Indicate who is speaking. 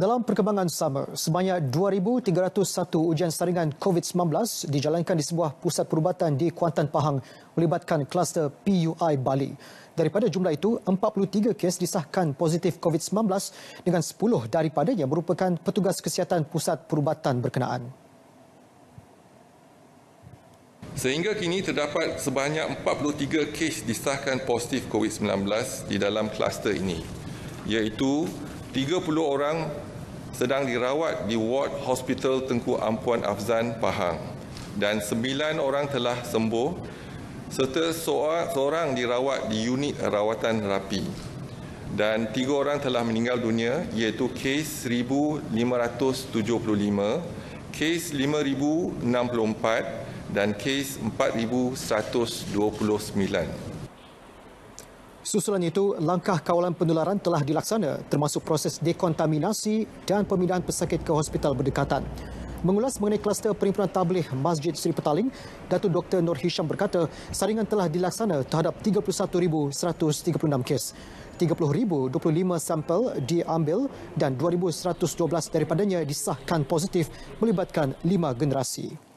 Speaker 1: Dalam perkembangan sama, sebanyak 2,301 ujian saringan COVID-19 dijalankan di sebuah pusat perubatan di Kuantan Pahang melibatkan kluster PUI Bali. Daripada jumlah itu, 43 kes disahkan positif COVID-19 dengan 10 daripadanya merupakan petugas kesihatan pusat perubatan berkenaan.
Speaker 2: Sehingga kini terdapat sebanyak 43 kes disahkan positif COVID-19 di dalam kluster ini iaitu 30 orang sedang dirawat di ward hospital Tengku Ampuan Afzan Pahang dan 9 orang telah sembuh serta seorang dirawat di unit rawatan rapi dan tiga orang telah meninggal dunia iaitu kes 1575, kes 5064 dan kes 4129.
Speaker 1: Susulan itu, langkah kawalan penularan telah dilaksana termasuk proses dekontaminasi dan pemindahan pesakit ke hospital berdekatan. Mengulas mengenai kluster perimpunan tabligh Masjid Sri Petaling, Datuk Dr. Nur Hisham berkata saringan telah dilaksana terhadap 31,136 kes. 30,025 sampel diambil dan 2,112 daripadanya disahkan positif melibatkan lima generasi.